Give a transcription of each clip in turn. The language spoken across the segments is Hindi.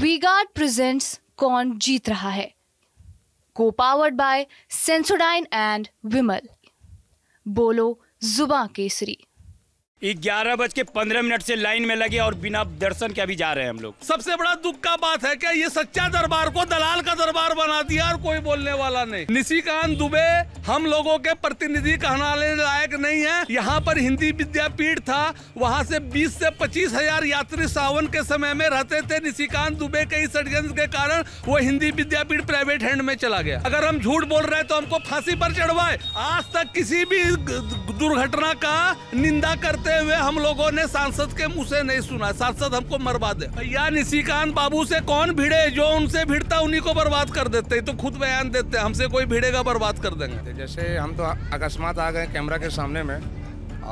वीगार्ड प्रेजेंट्स कौन जीत रहा है को powered by Sensodyne and Vimal बोलो जुबा केसरी ग्यारह बज के पंद्रह मिनट से लाइन में लगे और बिना दर्शन के अभी जा रहे हैं हम लोग सबसे बड़ा दुख का बात है क्या ये सच्चा दरबार को दलाल का दरबार बना दिया और कोई बोलने वाला नहीं निशिकांत दुबे हम लोगों के प्रतिनिधि कहना लायक नहीं है यहाँ पर हिंदी विद्यापीठ था वहाँ से बीस से पच्चीस हजार यात्री सावन के समय में रहते थे निशिकांत दुबे के इस षडयंत्र के कारण वो हिंदी विद्यापीठ प्राइवेट हैंड में चला गया अगर हम झूठ बोल रहे हैं तो हमको फांसी पर चढ़वाए आज तक किसी भी दुर्घटना का निंदा करते हुए हम लोगों ने सांसद के मुंह से नहीं सुना सांसद हमको मरवा दे भैया निशिकांत बाबू से कौन भिड़े जो उनसे भिड़ता उन्हीं को बर्बाद कर देते तो खुद बयान देते हमसे कोई भिड़ेगा बर्बाद कर देंगे जैसे हम तो अकस्मात आ गए कैमरा के सामने में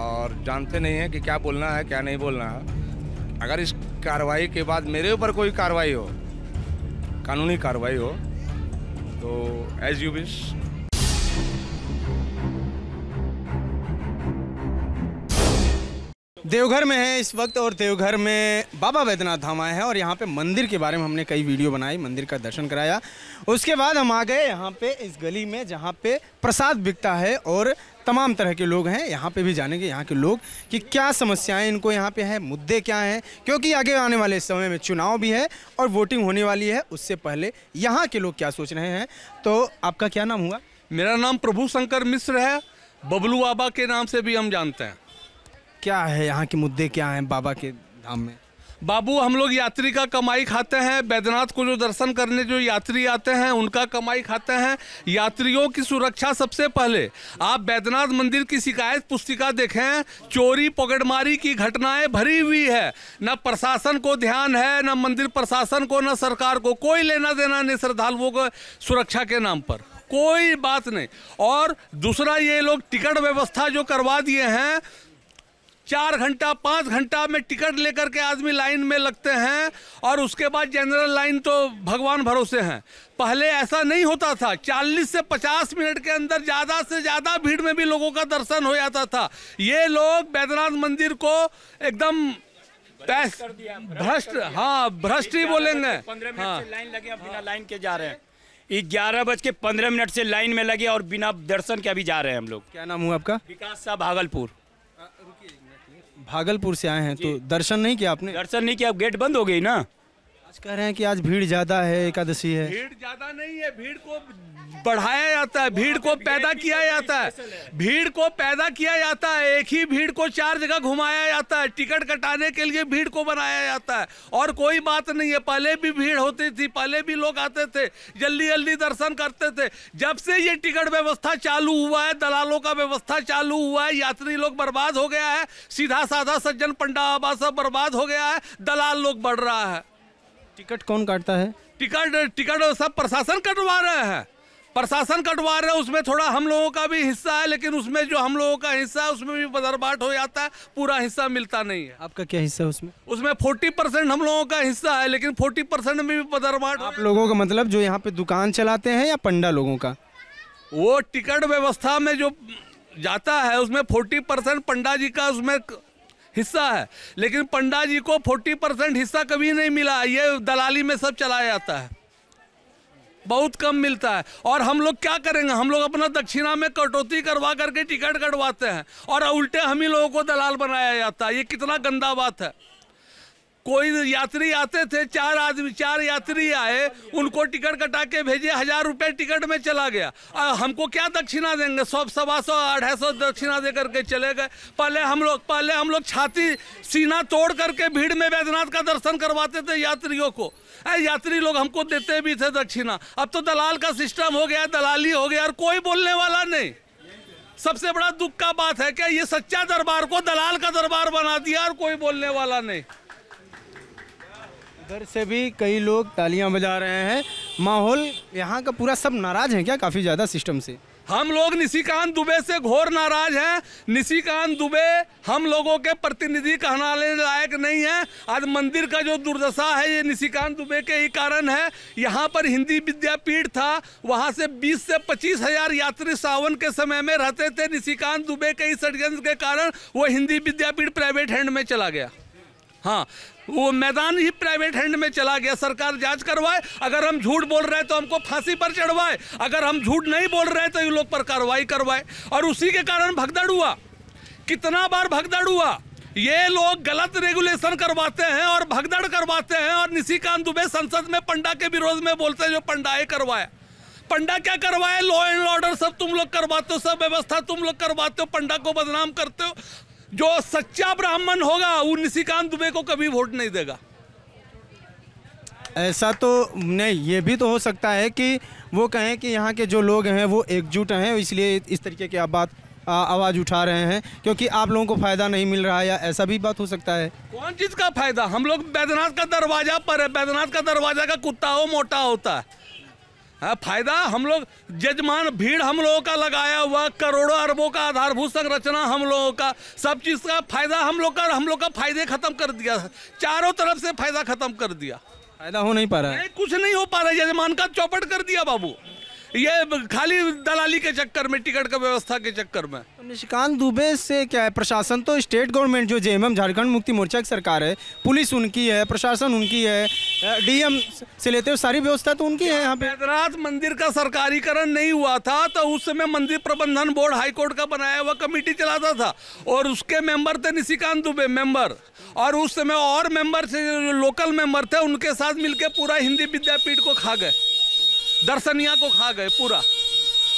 और जानते नहीं है कि क्या बोलना है क्या नहीं बोलना है अगर इस कार्रवाई के बाद मेरे ऊपर कोई कार्रवाई हो कानूनी कार्रवाई हो तो एज यू विश देवघर में है इस वक्त और देवघर में बाबा वैद्यनाथ धाम आए हैं और यहाँ पे मंदिर के बारे में हमने कई वीडियो बनाई मंदिर का दर्शन कराया उसके बाद हम आ गए यहाँ पे इस गली में जहाँ पे प्रसाद बिकता है और तमाम तरह के लोग हैं यहाँ पे भी जानेंगे यहाँ के लोग कि क्या समस्याएं इनको यहाँ पे हैं मुद्दे क्या हैं क्योंकि आगे आने वाले समय में चुनाव भी है और वोटिंग होने वाली है उससे पहले यहाँ के लोग क्या सोच रहे हैं तो आपका क्या नाम हुआ मेरा नाम प्रभु शंकर मिश्र है बबलू बाबा के नाम से भी हम जानते हैं क्या है यहाँ के मुद्दे क्या हैं बाबा के धाम में बाबू हम लोग यात्री का कमाई खाते हैं बैद्यनाथ को जो दर्शन करने जो यात्री आते हैं उनका कमाई खाते हैं यात्रियों की सुरक्षा सबसे पहले आप बैद्यनाथ मंदिर की शिकायत पुस्तिका देखें चोरी पकड़मारी की घटनाएं भरी हुई है न प्रशासन को ध्यान है न मंदिर प्रशासन को न सरकार को कोई लेना देना नहीं श्रद्धालुओं को सुरक्षा के नाम पर कोई बात नहीं और दूसरा ये लोग टिकट व्यवस्था जो करवा दिए हैं चार घंटा पाँच घंटा में टिकट लेकर के आदमी लाइन में लगते हैं और उसके बाद जनरल लाइन तो भगवान भरोसे हैं पहले ऐसा नहीं होता था 40 से 50 मिनट के अंदर ज़्यादा से ज़्यादा भीड़ में भी लोगों का दर्शन हो जाता था ये लोग बैद्यनाथ मंदिर को एकदम भ्रष्ट हाँ भ्रष्ट ही बोलेंगे पंद्रह हाँ। लाइन लगे बिना लाइन के जा रहे हैं ग्यारह बज के पंद्रह मिनट से लाइन में लगे और बिना दर्शन के अभी जा रहे हैं हम लोग क्या नाम हुआ आपका विकास साह भागलपुर भागलपुर से आए हैं तो दर्शन नहीं किया आपने दर्शन नहीं किया अब गेट बंद हो गई ना आज कह रहे हैं कि आज भीड़ ज्यादा है एकादशी है भीड़ ज्यादा नहीं है भीड़ को बढ़ाया जाता है भीड़ को पैदा किया जाता है भीड़ को पैदा किया जाता है एक ही भीड़ को चार जगह घुमाया जाता है टिकट कटाने के लिए भीड़ को बनाया जाता है और कोई बात नहीं है पहले भी भीड़ होती थी पहले भी लोग आते थे जल्दी जल्दी दर्शन करते थे जब से ये टिकट व्यवस्था चालू हुआ है दलालों का व्यवस्था चालू हुआ है यात्री लोग बर्बाद हो गया है सीधा साधा सज्जन पंडा आबा सब बर्बाद हो गया है दलाल लोग बढ़ रहा है टिकट कौन काटता है टिकट टिकट सब प्रशासन कटवा रहा है प्रशासन कटवा रहे हैं उसमें थोड़ा हम लोगों का भी हिस्सा है लेकिन उसमें जो हम लोगों का हिस्सा है उसमें भी बदरबाट हो जाता है पूरा हिस्सा मिलता नहीं है आपका क्या हिस्सा है उसमें उसमें फोर्टी परसेंट हम लोगों का हिस्सा है लेकिन फोर्टी परसेंट में भी बदरबाट आप लोगों का मतलब जो यहाँ पे दुकान चलाते हैं या पंडा लोगों का वो टिकट व्यवस्था में जो जाता है उसमें फोर्टी परसेंट पंडा जी का उसमें हिस्सा है लेकिन पंडा जी को 40 परसेंट हिस्सा कभी नहीं मिला ये दलाली में सब चलाया जाता है बहुत कम मिलता है और हम लोग क्या करेंगे हम लोग अपना दक्षिणा में कटौती करवा करके टिकट कटवाते हैं और उल्टे हम ही लोगों को दलाल बनाया जाता है ये कितना गंदा बात है कोई यात्री आते थे चार आदमी चार यात्री आए उनको टिकट कटा के भेजे हजार रुपए टिकट में चला गया आ, हमको क्या दक्षिणा देंगे सौ सवा सौ अढ़ाई सौ दक्षिणा दे करके चले गए पहले हम लोग पहले हम लोग छाती सीना तोड़ करके भीड़ में वैद्यनाथ का दर्शन करवाते थे यात्रियों को अरे यात्री लोग हमको देते भी थे दक्षिणा अब तो दलाल का सिस्टम हो गया दलाली हो गया और कोई बोलने वाला नहीं सबसे बड़ा दुख का बात है क्या ये सच्चा दरबार को दलाल का दरबार बना दिया और कोई बोलने वाला नहीं घर से भी कई लोग तालियां बजा रहे हैं माहौल यहाँ का पूरा सब नाराज है क्या काफ़ी ज़्यादा सिस्टम से हम लोग निशिकांत दुबे से घोर नाराज हैं निशिकांत दुबे हम लोगों के प्रतिनिधि कहनाने लायक नहीं है आज मंदिर का जो दुर्दशा है ये निशिकांत दुबे के ही कारण है यहाँ पर हिंदी विद्यापीठ था वहाँ से 20 से पच्चीस हजार यात्री सावन के समय में रहते थे निशिकांत दुबे के ही षडयंत्र के कारण वो हिंदी विद्यापीठ प्राइवेट हैंड में चला गया हाँ वो मैदान ही प्राइवेट हैंड में चला गया सरकार जांच करवाए अगर हम झूठ बोल रहे हैं तो हमको फांसी पर चढ़वाए अगर हम झूठ नहीं बोल रहे तो ये लोग पर कार्रवाई करवाए और उसी के कारण भगदड़ हुआ कितना बार भगदड़ हुआ ये लोग गलत रेगुलेशन करवाते हैं और भगदड़ करवाते हैं और निशिकांत दुबे संसद में पंडा के विरोध में बोलते हैं जो पंडाए करवाया पंडा क्या करवाए लॉ एंड ऑर्डर सब तुम लोग करवाते हो सब व्यवस्था तुम लोग करवाते हो पंडा को बदनाम करते हो जो सच्चा ब्राह्मण होगा वो निशिकांत दुबे को कभी वोट नहीं देगा ऐसा तो नहीं ये भी तो हो सकता है कि वो कहें कि यहाँ के जो लोग हैं वो एकजुट हैं इसलिए इस तरीके की आप बात आवाज़ उठा रहे हैं क्योंकि आप लोगों को फ़ायदा नहीं मिल रहा है या ऐसा भी बात हो सकता है कौन चीज़ का फ़ायदा हम लोग बैद्यनाथ का दरवाज़ा पर है बैद्यनाथ का दरवाज़ा का कुत्ता हो मोटा होता है हाँ फायदा हम लोग जजमान भीड़ हम लोगों का लगाया हुआ करोड़ों अरबों का आधारभूत संरचना हम लोगों का सब चीज़ का फायदा हम लोग का हम लोग का फायदे खत्म कर दिया चारों तरफ से फायदा खत्म कर दिया फायदा हो नहीं पा रहा है कुछ नहीं हो पा रहा है यजमान का चौपट कर दिया बाबू ये खाली दलाली के चक्कर में टिकट का व्यवस्था के चक्कर में निशिकांत दुबे से क्या है प्रशासन तो स्टेट गवर्नमेंट जो जे झारखंड मुक्ति मोर्चा की सरकार है पुलिस उनकी है प्रशासन उनकी है डीएम से लेते हुए सारी व्यवस्था तो उनकी है यहाँ पे बैद्यनाथ मंदिर का सरकारीकरण नहीं हुआ था तो उस समय मंदिर प्रबंधन बोर्ड हाईकोर्ट का बनाया हुआ कमेटी चलाता था और उसके मेंबर थे निशिकांत दुबे मेंबर और उस समय और मेंबर थे लोकल मेंबर थे उनके साथ मिलकर पूरा हिंदी विद्यापीठ को खा गए दर्शनिया को खा गए पूरा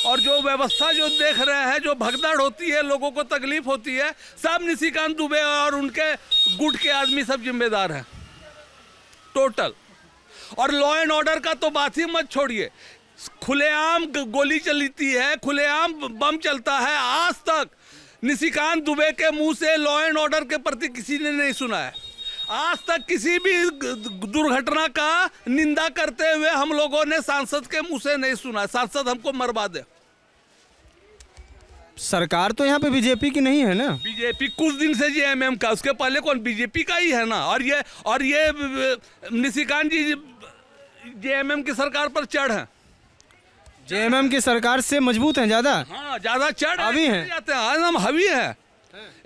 और जो व्यवस्था जो देख रहे हैं जो भगदड़ होती है लोगों को तकलीफ होती है सब निशिकांत दुबे और उनके गुट के आदमी सब जिम्मेदार हैं टोटल और लॉ एंड ऑर्डर का तो बात ही मत छोड़िए खुलेआम गोली चलती है खुलेआम बम चलता है आज तक निशिकांत दुबे के मुंह से लॉ एंड ऑर्डर के प्रति किसी ने नहीं सुना है आज तक किसी भी दुर्घटना का निंदा करते हुए हम लोगों ने सांसद के मुंह से नहीं सुना सांसद हमको मरवा दे सरकार तो यहाँ पे बीजेपी की नहीं है ना बीजेपी कुछ दिन से जी एमएम का उसके पहले कौन बीजेपी का ही है ना और ये और ये निशिकांत जी जे एम की सरकार पर चढ़ है जेएमएम की सरकार से मजबूत है ज्यादा हाँ ज्यादा चढ़ हवी है हम हवी है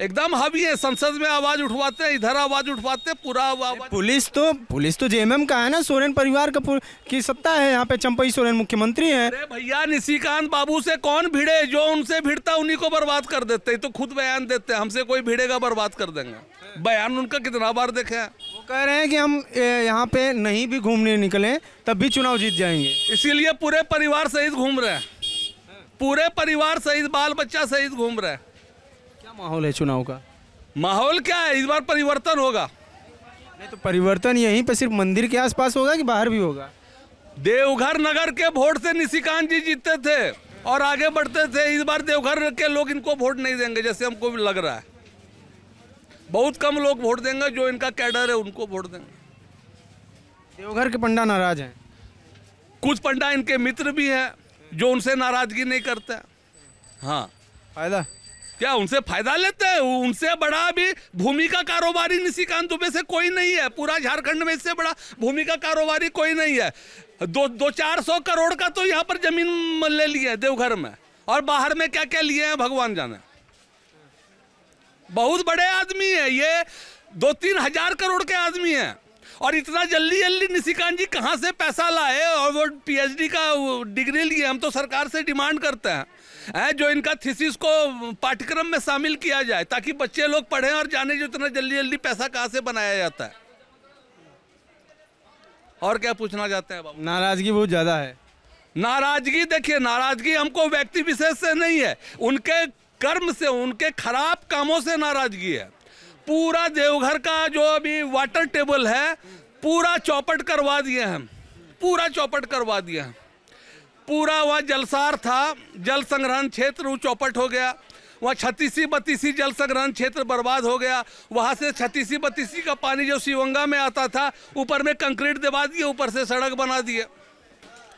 एकदम हावी है संसद में आवाज उठवाते हैं इधर आवाज उठवाते हैं पूरा पुलिस तो पुलिस तो जेएमएम का है ना सोरेन परिवार का की सत्ता है यहाँ पे चंपई सोरेन मुख्यमंत्री है भैया निशिकांत बाबू से कौन भिड़े जो उनसे भिड़ता उन्हीं को बर्बाद कर देते तो खुद बयान देते हमसे कोई भिड़ेगा बर्बाद कर देंगे बयान उनका कितना बार देखे कह रहे हैं कि हम यहाँ पे नहीं भी घूमने निकले तब भी चुनाव जीत जाएंगे इसीलिए पूरे परिवार सहित घूम रहे हैं पूरे परिवार सहित बाल बच्चा सहित घूम रहे हैं माहौल है चुनाव का माहौल क्या है इस बार परिवर्तन होगा नहीं तो परिवर्तन यहीं पर सिर्फ मंदिर के आसपास होगा कि बाहर भी होगा देवघर नगर के वोट से निशिकांत जी जीतते थे और आगे बढ़ते थे इस बार देवघर के लोग इनको वोट नहीं देंगे जैसे हमको भी लग रहा है बहुत कम लोग वोट देंगे जो इनका कैडर है उनको वोट देंगे देवघर के पंडा नाराज हैं कुछ पंडा इनके मित्र भी हैं जो उनसे नाराजगी नहीं करते हाँ फायदा क्या उनसे फायदा लेते हैं उनसे बड़ा भी भूमि का कारोबारी निशिकांत दुबे से कोई नहीं है पूरा झारखंड में इससे बड़ा भूमि का कारोबारी कोई नहीं है दो दो चार सौ करोड़ का तो यहाँ पर जमीन ले लिए है देवघर में और बाहर में क्या क्या लिए हैं भगवान जाने बहुत बड़े आदमी है ये दो तीन हजार करोड़ के आदमी हैं और इतना जल्दी जल्दी निशिकांत जी कहाँ से पैसा लाए और वो पीएचडी का डिग्री लिए हम तो सरकार से डिमांड करते हैं है जो इनका थीसिस को पाठ्यक्रम में शामिल किया जाए ताकि बच्चे लोग पढ़ें और जाने जो इतना जल्दी जल्दी पैसा कहाँ से बनाया जाता है और क्या पूछना चाहते हैं बाबू नाराजगी बहुत ज़्यादा है नाराजगी देखिए नाराजगी हमको व्यक्ति विशेष से नहीं है उनके कर्म से उनके खराब कामों से नाराजगी है पूरा देवघर का जो अभी वाटर टेबल है पूरा चौपट करवा दिए हैं पूरा चौपट करवा दिए हैं पूरा वहाँ जलसार था जल संग्रहण क्षेत्र वो चौपट हो गया वहाँ छत्तीसी बत्तीसी जल संग्रहण क्षेत्र बर्बाद हो गया वहाँ से छत्तीसी बत्तीसी का पानी जो शिवंगा में आता था ऊपर में कंक्रीट दबा दिए ऊपर से सड़क बना दिए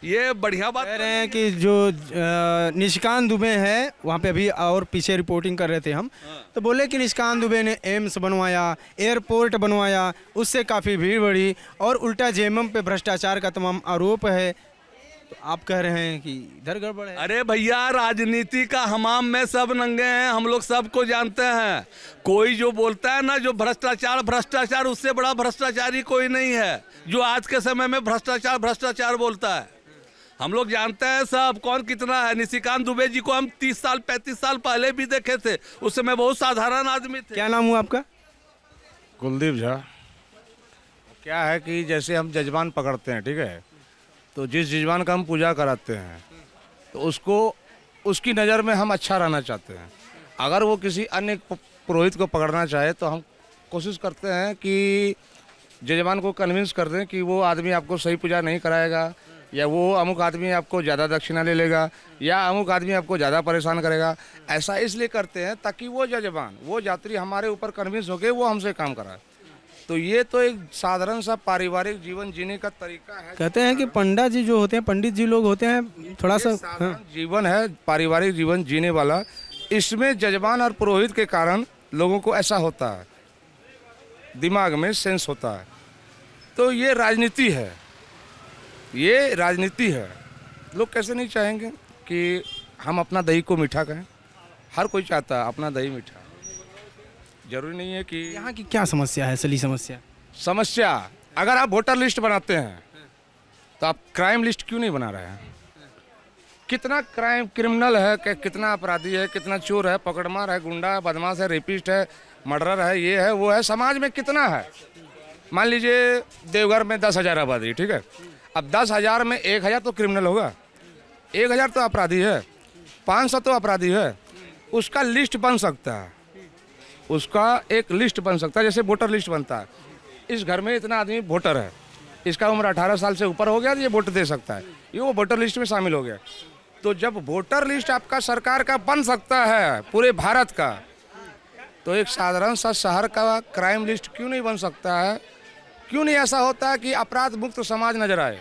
ये बढ़िया बात कह तो रहे हैं कि जो निष्कांत दुबे हैं वहाँ पे अभी और पीछे रिपोर्टिंग कर रहे थे हम हाँ। तो बोले कि निष्कांत दुबे ने एम्स बनवाया एयरपोर्ट बनवाया उससे काफ़ी भीड़ बढ़ी और उल्टा जे पे भ्रष्टाचार का तमाम आरोप है तो आप कह रहे हैं कि इधर गड़बड़ है अरे भैया राजनीति का हमाम में सब नंगे हैं हम लोग सबको जानते हैं कोई जो बोलता है ना जो भ्रष्टाचार भ्रष्टाचार उससे बड़ा भ्रष्टाचारी कोई नहीं है जो आज के समय में भ्रष्टाचार भ्रष्टाचार बोलता है हम लोग जानते हैं सब कौन कितना है निशिकांत दुबे जी को हम तीस साल पैंतीस साल पहले भी देखे थे उस समय बहुत साधारण आदमी थे क्या नाम हुआ आपका कुलदीप झा क्या है कि जैसे हम जजबान पकड़ते हैं ठीक है तो जिस जजबान का हम पूजा कराते हैं तो उसको उसकी नज़र में हम अच्छा रहना चाहते हैं अगर वो किसी अन्य पुरोहित को पकड़ना चाहे तो हम कोशिश करते हैं कि जजबान को कन्विंस कर दें कि वो आदमी आपको सही पूजा नहीं कराएगा या वो अमुक आदमी आपको ज़्यादा दक्षिणा ले लेगा या अमुक आदमी आपको ज़्यादा परेशान करेगा ऐसा इसलिए करते हैं ताकि वो जजबान वो यात्री हमारे ऊपर कन्विंस होके वो हमसे काम कराए तो ये तो एक साधारण सा पारिवारिक जीवन जीने का तरीका है कहते हैं कि पंडा जी जो होते हैं पंडित जी लोग होते हैं थोड़ा सा हाँ। जीवन है पारिवारिक जीवन जीने वाला इसमें जजबान और पुरोहित के कारण लोगों को ऐसा होता है दिमाग में सेंस होता है तो ये राजनीति है ये राजनीति है लोग कैसे नहीं चाहेंगे कि हम अपना दही को मीठा कहें हर कोई चाहता है अपना दही मीठा जरूरी नहीं है कि यहाँ की क्या समस्या है असली समस्या समस्या अगर आप वोटर लिस्ट बनाते हैं तो आप क्राइम लिस्ट क्यों नहीं बना रहे हैं कितना क्राइम क्रिमिनल है कि कितना अपराधी है कितना चोर है पकड़मार है गुंडा है बदमाश है रेपिस्ट है मर्डर है ये है वो है समाज में कितना है मान लीजिए देवघर में दस हज़ार आबादी ठीक है अब दस हज़ार में एक हज़ार तो क्रिमिनल होगा एक हज़ार तो अपराधी है पाँच सौ तो अपराधी है उसका लिस्ट बन सकता है उसका एक लिस्ट बन सकता है जैसे वोटर लिस्ट बनता है इस घर में इतना आदमी वोटर है इसका उम्र अठारह साल से ऊपर हो गया तो ये वोट दे सकता है ये वो वोटर लिस्ट में शामिल हो गया तो जब वोटर लिस्ट आपका सरकार का बन सकता है पूरे भारत का तो एक साधारण सा शहर का क्राइम लिस्ट क्यों नहीं बन सकता है क्यों नहीं ऐसा होता कि अपराध मुक्त समाज नजर आए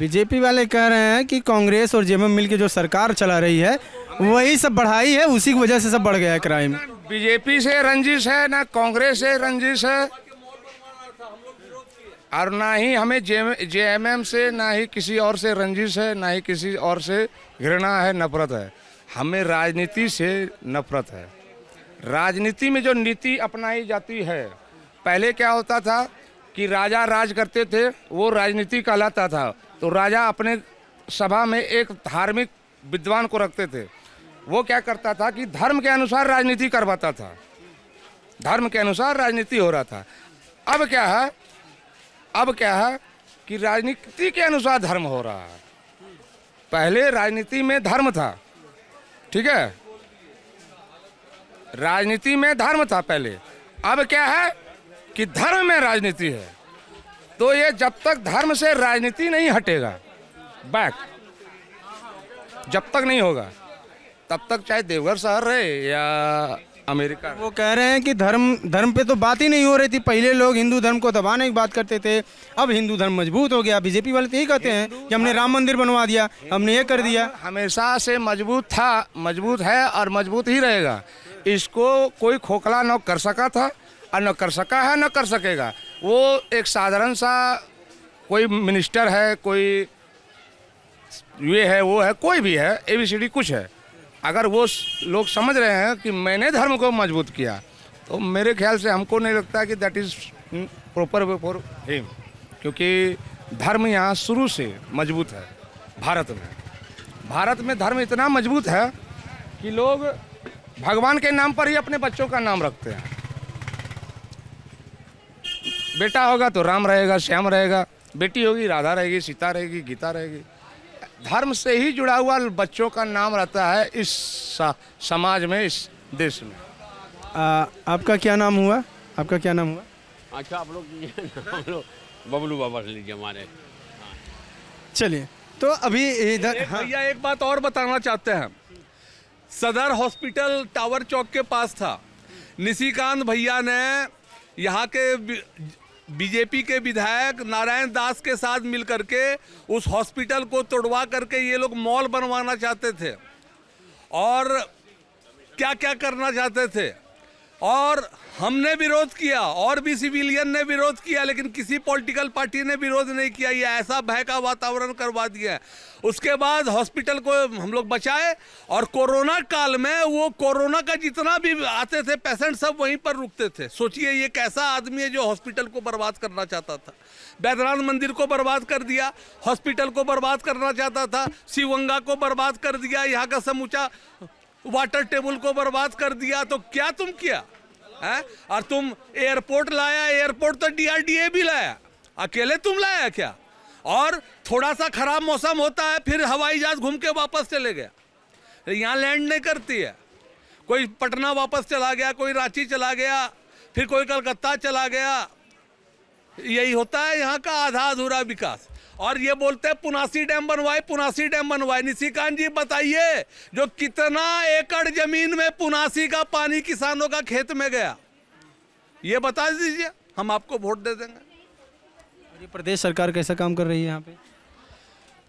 बीजेपी वाले कह रहे हैं कि कांग्रेस और जेएमएम मिलकर जो सरकार चला रही है वही सब बढ़ाई है उसी की वजह से सब बढ़ गया है क्राइम बीजेपी से रंजिश है ना कांग्रेस से रंजिश है और ना ही हमें जे एम से ना ही किसी और से रंजिश है ना ही किसी और से घृणा है नफरत है हमें राजनीति से नफरत है राजनीति में जो नीति अपनाई जाती है पहले क्या होता था कि राजा राज करते थे वो राजनीति कहलाता था तो राजा अपने सभा में एक धार्मिक विद्वान को रखते थे वो क्या करता था कि धर्म के अनुसार राजनीति करवाता था धर्म के अनुसार राजनीति हो रहा था अब क्या है अब क्या है कि राजनीति के अनुसार धर्म हो रहा है पहले राजनीति में धर्म था ठीक है राजनीति में धर्म था पहले अब क्या है कि धर्म में राजनीति है तो ये जब तक धर्म से राजनीति नहीं हटेगा बैक जब तक नहीं होगा तब तक चाहे देवघर शहर रहे या अमेरिका वो कह रहे हैं कि धर्म धर्म पे तो बात ही नहीं हो रही थी पहले लोग हिंदू धर्म को दबाने की बात करते थे अब हिंदू धर्म मजबूत हो गया बीजेपी वाले तो यही कहते हैं कि हमने राम मंदिर बनवा दिया हमने ये कर दिया हमेशा से मजबूत था मजबूत है और मजबूत ही रहेगा इसको कोई खोखला न कर सका था और न कर सका है न कर सकेगा वो एक साधारण सा कोई मिनिस्टर है कोई ये है वो है कोई भी है ए बी सी डी कुछ है अगर वो लोग समझ रहे हैं कि मैंने धर्म को मजबूत किया तो मेरे ख्याल से हमको नहीं लगता कि that is proper way for him क्योंकि धर्म यहाँ शुरू से मजबूत है भारत में भारत में धर्म इतना मजबूत है कि लोग भगवान के नाम पर ही अपने बच्चों का नाम रखते हैं बेटा होगा तो राम रहेगा श्याम रहेगा बेटी होगी राधा रहेगी सीता रहेगी गीता रहेगी धर्म से ही जुड़ा हुआ बच्चों का नाम रहता है इस समाज में इस देश में आ, आपका क्या नाम हुआ आपका क्या नाम हुआ अच्छा आप लोग बबलू बाबा से लीजिए हमारे चलिए तो अभी इधर हाँ। भैया एक बात और बताना चाहते हैं सदर हॉस्पिटल टावर चौक के पास था निशिकांत भैया ने यहाँ के बीजेपी के विधायक नारायण दास के साथ मिलकर के उस हॉस्पिटल को तोड़वा करके ये लोग मॉल बनवाना चाहते थे और क्या क्या करना चाहते थे और हमने विरोध किया और भी सिविलियन ने विरोध किया लेकिन किसी पॉलिटिकल पार्टी ने विरोध नहीं किया ये ऐसा भय का वातावरण करवा दिया है उसके बाद हॉस्पिटल को हम लोग बचाए और कोरोना काल में वो कोरोना का जितना भी आते थे पेशेंट सब वहीं पर रुकते थे सोचिए ये कैसा आदमी है जो हॉस्पिटल को बर्बाद करना चाहता था बैदनाथ मंदिर को बर्बाद कर दिया हॉस्पिटल को बर्बाद करना चाहता था शिवंगा को बर्बाद कर दिया यहाँ का समूचा वाटर टेबल को बर्बाद कर दिया तो क्या तुम किया है और तुम एयरपोर्ट लाया एयरपोर्ट तो डीआरडीए भी लाया अकेले तुम लाया क्या और थोड़ा सा खराब मौसम होता है फिर हवाई जहाज घूम के वापस चले गया यहाँ लैंड नहीं करती है कोई पटना वापस चला गया कोई रांची चला गया फिर कोई कलकत्ता चला गया यही होता है यहाँ का आधा अधूरा विकास और ये बोलते हैं पुनासी डैम बनवाए पुनासी डैम बनवाए निशिकांत जी बताइए जो कितना एकड़ जमीन में पुनासी का पानी किसानों का खेत में गया ये बता दीजिए हम आपको वोट दे देंगे ये प्रदेश सरकार कैसा काम कर रही है यहाँ पे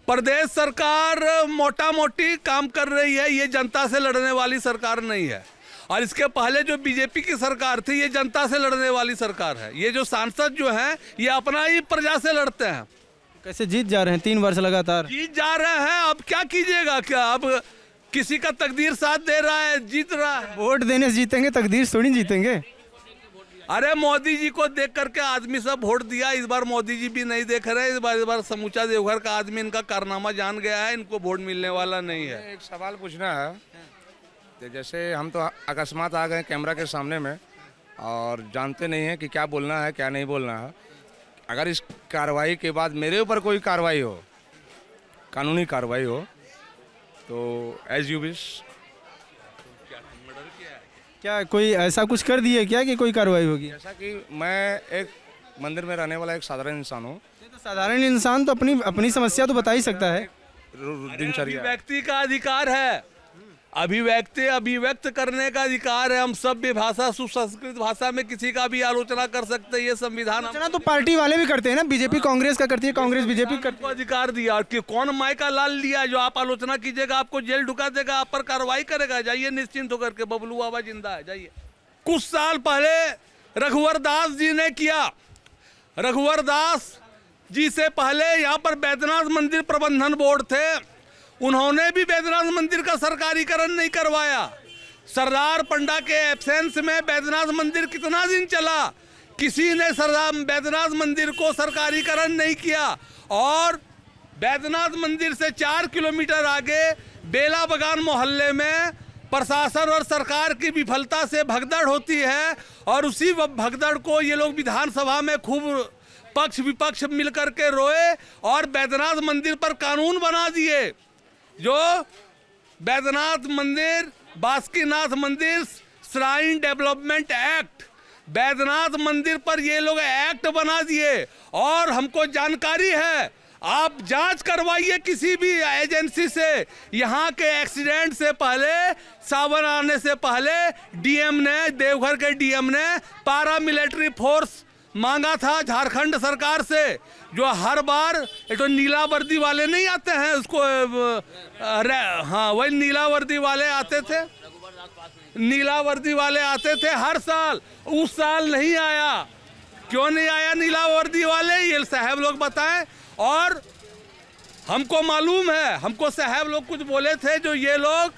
प्रदेश सरकार मोटा मोटी काम कर रही है ये जनता से लड़ने वाली सरकार नहीं है और इसके पहले जो बीजेपी की सरकार थी ये जनता से लड़ने वाली सरकार है ये जो सांसद जो हैं ये अपना ही प्रजा से लड़ते हैं कैसे जीत जा रहे हैं तीन वर्ष लगातार जीत जा रहे हैं अब क्या कीजिएगा क्या अब किसी का तकदीर साथ दे रहा है जीत रहा है वोट देने से जीतेंगे तकदीर थोड़ी जीतेंगे अरे मोदी जी को देख करके आदमी सब वोट दिया इस बार मोदी जी भी नहीं देख रहे इस बार इस बार समूचा देवघर का आदमी इनका कारनामा जान गया है इनको वोट मिलने वाला नहीं है एक सवाल पूछना है जैसे हम तो अकस्मात आ गए कैमरा के सामने में और जानते नहीं है कि क्या बोलना है क्या नहीं बोलना है अगर इस कार्रवाई के बाद मेरे ऊपर कोई कार्रवाई हो कानूनी कार्रवाई हो तो एज यू विश क्या कोई ऐसा कुछ कर दिया क्या कि कोई कार्रवाई होगी जैसा कि मैं एक मंदिर में रहने वाला एक साधारण इंसान हूँ तो साधारण इंसान तो अपनी अपनी समस्या तो बता ही सकता है व्यक्ति का अधिकार है अभिव्यक्त अभिव्यक्त करने का अधिकार है हम सब भी भाषा सुसंस्कृत भाषा में किसी का भी आलोचना कर सकते हैं ये संविधान आलोचना तो पार्टी वाले भी करते हैं ना बीजेपी हाँ। कांग्रेस का करती है कांग्रेस बीजेपी करती अधिकार दिया कि कौन मायका लाल लिया जो आप आलोचना कीजिएगा आपको जेल ढुका देगा आप पर कार्रवाई करेगा जाइए निश्चिंत होकर के बबलू बाबा जिंदा है जाइए कुछ साल पहले रघुवर दास जी ने किया रघुवर दास जी से पहले यहाँ पर बैद्यनाथ मंदिर प्रबंधन बोर्ड थे उन्होंने भी बैद्यनाथ मंदिर का सरकारीकरण नहीं करवाया सरदार पंडा के एब्सेंस में बैद्यनाथ मंदिर कितना दिन चला किसी ने सरदार बैद्यनाथ मंदिर को सरकारीकरण नहीं किया और बैद्यनाथ मंदिर से चार किलोमीटर आगे बेला बगान मोहल्ले में प्रशासन और सरकार की विफलता से भगदड़ होती है और उसी भगदड़ को ये लोग विधानसभा में खूब पक्ष विपक्ष मिलकर के रोए और बैद्यनाथ मंदिर पर कानून बना दिए जो बैद्यनाथ मंदिर बासुकीनाथ मंदिर श्राइन डेवलपमेंट एक्ट बैद्यनाथ मंदिर पर ये लोग एक्ट बना दिए और हमको जानकारी है आप जांच करवाइए किसी भी एजेंसी से यहाँ के एक्सीडेंट से पहले सावन आने से पहले डीएम ने देवघर के डीएम ने पारा मिलिट्री फोर्स मांगा था झारखंड सरकार से जो हर बार एक तो नीला वर्दी वाले नहीं आते हैं उसको हाँ वही नीला वर्दी वाले आते थे नीला वर्दी वाले आते थे हर साल उस साल नहीं आया क्यों नहीं आया नीला वर्दी वाले ये साहब लोग बताएं और हमको मालूम है हमको साहब लोग कुछ बोले थे जो ये लोग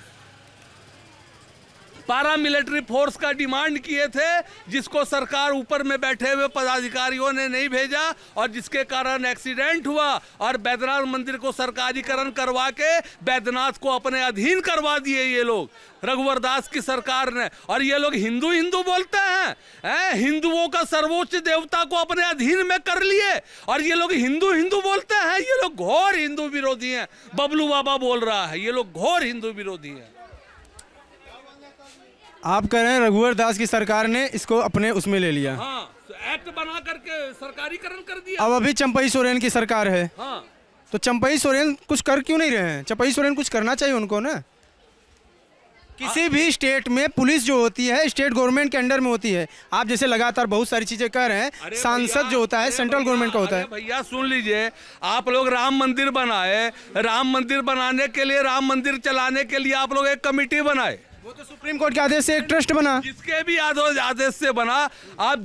पारा मिलिट्री फोर्स का डिमांड किए थे जिसको सरकार ऊपर में बैठे हुए पदाधिकारियों ने नहीं भेजा और जिसके कारण एक्सीडेंट हुआ और बैद्यनाथ मंदिर को सरकारीकरण करवा के बैद्यनाथ को अपने अधीन करवा दिए ये लोग रघुवर दास की सरकार ने और ये लोग हिंदू हिंदू बोलते हैं है? हिंदुओं का सर्वोच्च देवता को अपने अधीन में कर लिए और ये लोग हिंदू हिंदू बोलते हैं ये लोग घोर हिंदू विरोधी हैं बबलू बाबा बोल रहा है ये लोग घोर हिंदू विरोधी हैं आप कह रहे हैं रघुवर दास की सरकार ने इसको अपने उसमें ले लिया हाँ, एक्ट तो बना करके सरकारीकरण कर दिया अब अभी चंपई सोरेन की सरकार है हाँ। तो चंपई सोरेन कुछ कर क्यों नहीं रहे हैं चंपई सोरेन कुछ करना चाहिए उनको ना किसी भी स्टेट में पुलिस जो होती है स्टेट गवर्नमेंट के अंडर में होती है आप जैसे लगातार बहुत सारी चीजें कह रहे हैं सांसद जो होता है सेंट्रल गवर्नमेंट का होता है भैया सुन लीजिए आप लोग राम मंदिर बनाए राम मंदिर बनाने के लिए राम मंदिर चलाने के लिए आप लोग एक कमेटी बनाए वो तो सुप्रीम कोर्ट के आदेश से एक ट्रस्ट बना जिसके भी आदेश से बना आप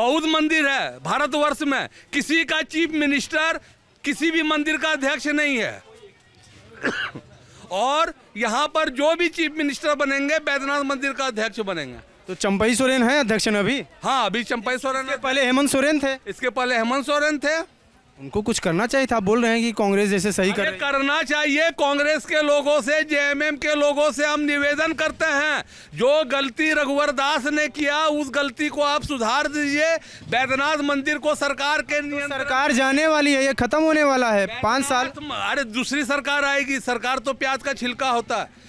बौद्ध मंदिर है भारतवर्ष में किसी का चीफ मिनिस्टर किसी भी मंदिर का अध्यक्ष नहीं है और यहाँ पर जो भी चीफ मिनिस्टर बनेंगे बैद्यनाथ मंदिर का अध्यक्ष बनेंगे तो चंपई सोरेन है अध्यक्ष अभी हाँ अभी चंपई सोरेन पहले हेमंत सोरेन थे इसके पहले हेमंत सोरेन थे उनको कुछ करना चाहिए था बोल रहे हैं कि कांग्रेस जैसे सही कर करना चाहिए कांग्रेस के लोगों से जेएमएम के लोगों से हम निवेदन करते हैं जो गलती रघुवर दास ने किया उस गलती को आप सुधार दीजिए बैद्यनाथ मंदिर को सरकार के तो सरकार जाने वाली है ये खत्म होने वाला है पाँच साल अरे दूसरी सरकार आएगी सरकार तो प्याज का छिलका होता है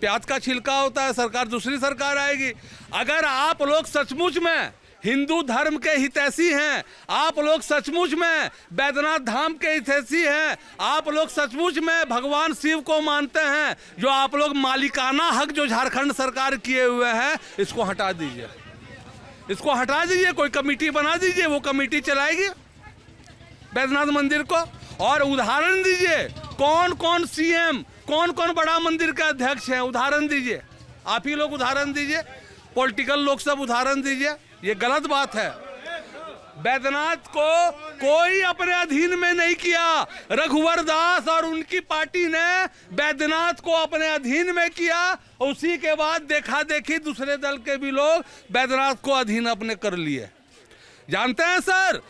प्याज का छिलका होता है सरकार दूसरी सरकार आएगी अगर आप लोग सचमुच में हिंदू धर्म के हितैषी हैं आप लोग सचमुच में बैद्यनाथ धाम के हितैषी हैं आप लोग सचमुच में भगवान शिव को मानते हैं जो आप लोग मालिकाना हक जो झारखंड सरकार किए हुए हैं इसको हटा दीजिए इसको हटा दीजिए कोई कमेटी बना दीजिए वो कमेटी चलाएगी बैद्यनाथ मंदिर को और उदाहरण दीजिए कौन कौन सी कौन कौन बड़ा मंदिर के अध्यक्ष हैं उदाहरण दीजिए आप ही लोग उदाहरण दीजिए पॉलिटिकल लोग सब उदाहरण दीजिए ये गलत बात है बैद्यनाथ को कोई अपने अधीन में नहीं किया रघुवर दास और उनकी पार्टी ने बैद्यनाथ को अपने अधीन में किया उसी के बाद देखा देखी दूसरे दल के भी लोग बैद्यनाथ को अधीन अपने कर लिए जानते हैं सर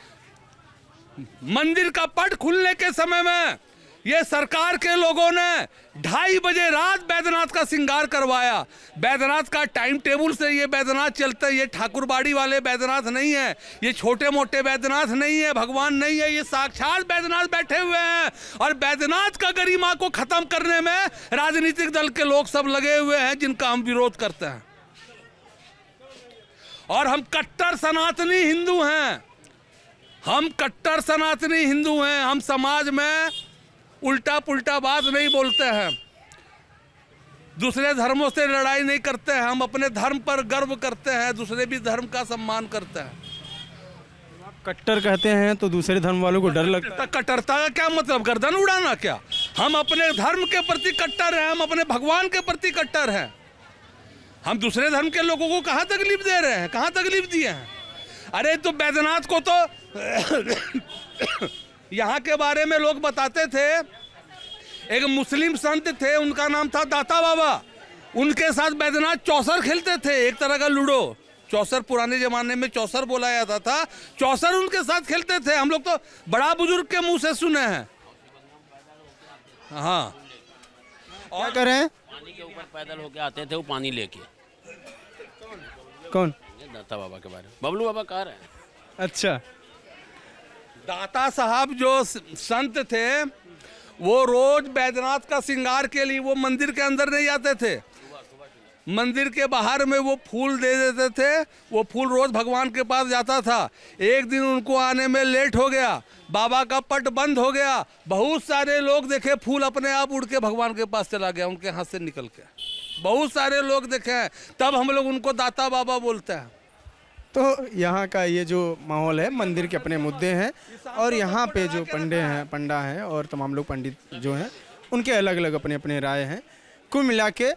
मंदिर का पट खुलने के समय में ये सरकार के लोगों ने ढाई बजे रात बैद्यनाथ का सिंगार करवाया बैद्यनाथ का टाइम टेबल से ये बैद्यनाथ चलते ये ठाकुरबाड़ी वाले बैद्यनाथ नहीं है ये छोटे मोटे बैद्यनाथ नहीं है भगवान नहीं है ये साक्षात बैद्यनाथ बैठे हुए हैं और बैद्यनाथ का गरिमा को खत्म करने में राजनीतिक दल के लोग सब लगे हुए हैं जिनका हम विरोध करते हैं और हम कट्टर सनातनी हिंदू हैं हम कट्टर सनातनी हिंदू हैं हम समाज में उल्टा पुल्टा बात नहीं बोलते हैं दूसरे धर्मों से लड़ाई नहीं करते हैं हम अपने धर्म पर गर्व करते हैं दूसरे भी धर्म का सम्मान करते हैं कट्टर कहते हैं तो दूसरे धर्म वालों को डर लगता है तो कट्टरता का क्या मतलब गर्दन उड़ाना क्या हम अपने धर्म के प्रति कट्टर हैं हम अपने भगवान के प्रति कट्टर हैं हम दूसरे धर्म के लोगों को कहाँ तकलीफ दे रहे हैं कहाँ तकलीफ दिए हैं अरे तो बैद्यनाथ को तो यहाँ के बारे में लोग बताते थे एक मुस्लिम संत थे उनका नाम था दाता बाबा उनके साथ बैद्यनाथ चौसर खेलते थे एक तरह का लूडो चौसर पुराने जमाने में चौसर बोला जाता था चौसर उनके साथ खेलते थे हम लोग तो बड़ा बुजुर्ग के मुंह से सुने हैं हाँ और कर रहे पानी के ऊपर पैदल होके आते थे वो पानी लेके कौन दाता बाबा के बारे में बबलू बाबा कह रहे हैं अच्छा दाता साहब जो संत थे वो रोज बैद्यनाथ का श्रृंगार के लिए वो मंदिर के अंदर नहीं आते थे मंदिर के बाहर में वो फूल दे देते थे वो फूल रोज भगवान के पास जाता था एक दिन उनको आने में लेट हो गया बाबा का पट बंद हो गया बहुत सारे लोग देखे फूल अपने आप उड़ के भगवान के पास चला गया उनके हाथ से निकल के बहुत सारे लोग देखे हैं तब हम लोग उनको दाता बाबा बोलते हैं तो यहाँ का ये जो माहौल है मंदिर के अपने मुद्दे हैं और यहाँ पे जो पंडे हैं पंडा हैं और तमाम लोग पंडित जो हैं उनके अलग अलग अपने अपने राय हैं कुल मिला के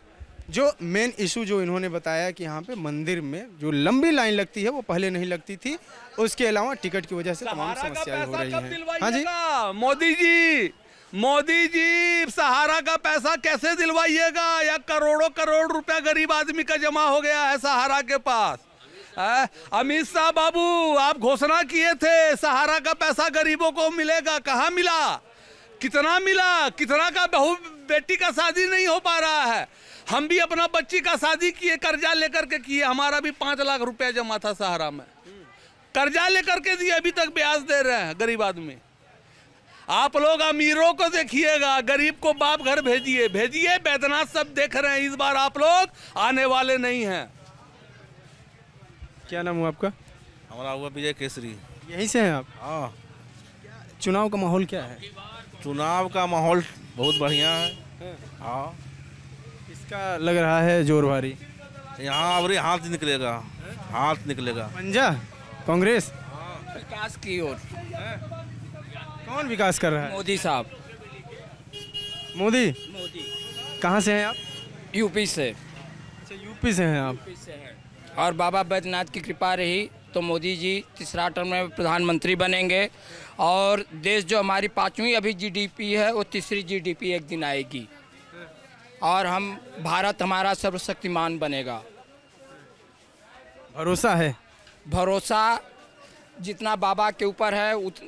जो मेन इशू जो इन्होंने बताया कि यहाँ पे मंदिर में जो लंबी लाइन लगती है वो पहले नहीं लगती थी उसके अलावा टिकट की वजह से तमाम समस्याएं हो रही हैं हाँ जी मोदी जी मोदी जी सहारा का पैसा कैसे दिलवाइएगा या करोड़ों करोड़ रुपया गरीब आदमी का जमा हो गया है सहारा के पास अमित शाह बाबू आप घोषणा किए थे सहारा का पैसा गरीबों को मिलेगा कहाँ मिला कितना मिला कितना का बहू बेटी का शादी नहीं हो पा रहा है हम भी अपना बच्ची का शादी किए कर्जा लेकर के किए हमारा भी पाँच लाख रुपया जमा था सहारा में कर्जा लेकर के दिए अभी तक ब्याज दे रहे हैं गरीब आदमी आप लोग अमीरों को देखिएगा गरीब को बाप घर भेजिए भेजिए बैदनाथ सब देख रहे हैं इस बार आप लोग आने वाले नहीं हैं क्या नाम हुआ आपका हमारा हुआ विजय केसरी यहीं से हैं आप हाँ चुनाव का माहौल क्या है चुनाव का माहौल बहुत बढ़िया है हाँ इसका हाँ। लग रहा है जोर भारी यहाँ अब हाथ निकलेगा हाथ निकलेगा पंजा कांग्रेस हाँ। विकास की ओर हाँ। कौन विकास कर रहा है मोदी साहब मोदी मोदी कहाँ से हैं आप यूपी से अच्छा यूपी से हैं आप यूपी से हैं और बाबा बैद्यनाथ की कृपा रही तो मोदी जी तीसरा टर्म में प्रधानमंत्री बनेंगे और देश जो हमारी पाँचवीं अभी जीडीपी है वो तीसरी जीडीपी एक दिन आएगी और हम भारत हमारा सर्वशक्तिमान बनेगा भरोसा है भरोसा जितना बाबा के ऊपर है उत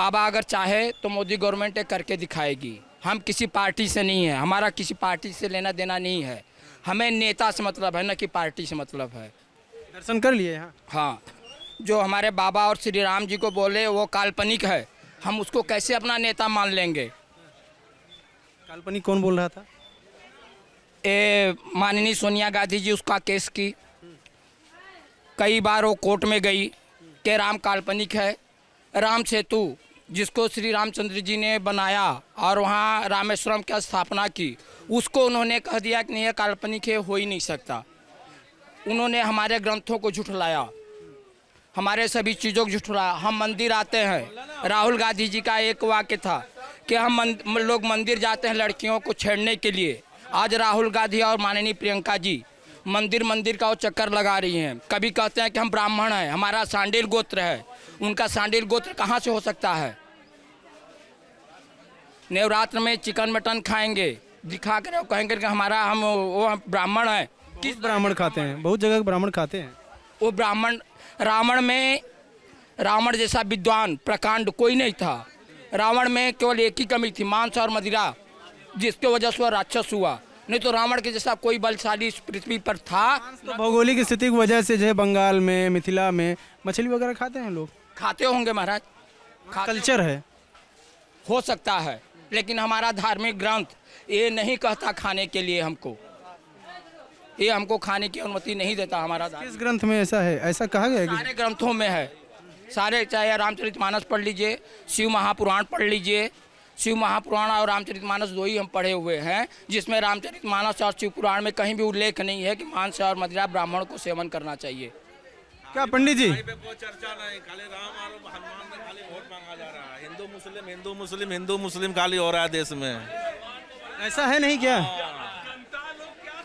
बाबा अगर चाहे तो मोदी गवर्नमेंट एक करके दिखाएगी हम किसी पार्टी से नहीं है हमारा किसी पार्टी से लेना देना नहीं है हमें नेता से मतलब है न कि पार्टी से मतलब है दर्शन कर लिए हाँ हाँ जो हमारे बाबा और श्री राम जी को बोले वो काल्पनिक है हम उसको कैसे अपना नेता मान लेंगे काल्पनिक कौन बोल रहा था ए माननीय सोनिया गांधी जी उसका केस की कई बार वो कोर्ट में गई के राम काल्पनिक है राम सेतु जिसको श्री रामचंद्र जी ने बनाया और वहाँ रामेश्वरम की स्थापना की उसको उन्होंने कह दिया कि नहीं काल्पनिक है हो ही नहीं सकता उन्होंने हमारे ग्रंथों को झुठलाया हमारे सभी चीज़ों को झुठलाया हम मंदिर आते हैं राहुल गांधी जी का एक वाक्य था कि हम मंद, लोग मंदिर जाते हैं लड़कियों को छेड़ने के लिए आज राहुल गांधी और माननीय प्रियंका जी मंदिर मंदिर का वो चक्कर लगा रही हैं कभी कहते हैं कि हम ब्राह्मण हैं हमारा सांडिल गोत्र है उनका सांडिल गोत्र कहाँ से हो सकता है नवरात्र में चिकन मटन खाएंगे दिखा कर कहेंगे कि हमारा हम वो ब्राह्मण हैं किस ब्राह्मण खाते हैं बहुत जगह ब्राह्मण खाते हैं वो ब्राह्मण रावण में रावण जैसा विद्वान प्रकांड कोई नहीं था रावण में केवल एक ही कमी थी मांस और मदिरा जिसके वजह से वह राक्षस हुआ नहीं तो रावण के जैसा कोई बलशाली इस पृथ्वी पर था तो भौगोलिक स्थिति की वजह से जो है बंगाल में मिथिला में मछली वगैरह खाते हैं लोग खाते होंगे महाराज हाँ, कल्चर है हो सकता है लेकिन हमारा धार्मिक ग्रंथ ये नहीं कहता खाने के लिए हमको ये हमको खाने की अनुमति नहीं देता हमारा किस ग्रंथ में ऐसा है ऐसा कहा गया सारे ग्रंथों में है सारे चाहे रामचरित मानस पढ़ लीजिए शिव महापुराण पढ़ लीजिए शिव महापुराण और रामचरित मानस दो ही हम पढ़े हुए हैं जिसमें रामचरित मानस और शिव पुराण में कहीं भी उल्लेख नहीं है कि मांस और मदिरा ब्राह्मण को सेवन करना चाहिए क्या पंडित जी चर्चा खाली राम और हिंदू मुस्लिम हिंदू मुस्लिम हिंदू मुस्लिम खाली हो रहा है देश में ऐसा है नहीं क्या हाँ।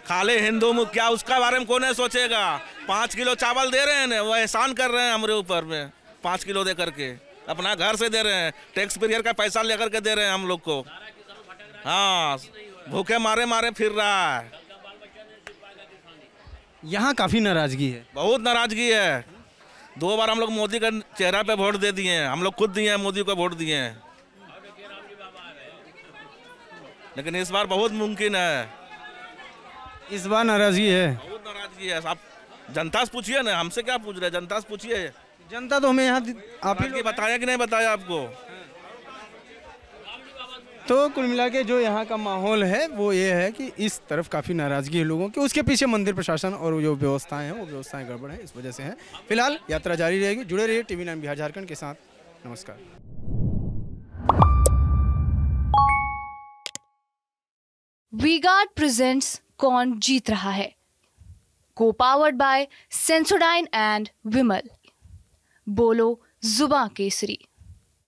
खाले हिंदू मुख क्या उसका बारे में कौन है सोचेगा पाँच किलो चावल दे रहे हैं वो एहसान कर रहे हैं हमारे ऊपर में पाँच किलो दे करके अपना घर से दे रहे हैं टैक्स पेयर का पैसा लेकर के दे रहे हैं हम लोग को हाँ भूखे मारे मारे फिर रहा है यहाँ काफ़ी नाराज़गी है बहुत नाराज़गी है दो बार हम लोग मोदी का चेहरा पे वोट दे दिए हैं हम लोग खुद दिए हैं मोदी को वोट दिए हैं लेकिन इस बार बहुत मुमकिन है इस बार नाराजगी है बहुत नाराजगी है आप जनता से पूछिए ना हमसे क्या पूछ रहे हैं जनता से पूछिए जनता तो हमें यहाँ आप ही बताया कि नहीं बताया आपको तो कुल मिला के जो यहाँ का माहौल है वो ये है कि इस तरफ काफ़ी नाराज़गी है लोगों की उसके पीछे मंदिर प्रशासन और जो व्यवस्थाएं हैं वो व्यवस्थाएं गड़बड़ हैं इस वजह से हैं फिलहाल यात्रा जारी रहेगी जुड़े रहिए टीवी नाइन बिहार झारखंड के साथ नमस्कार We God presents कौन जीत रहा है को powered by Sensodyne and Vimal बोलो जुबा केसरी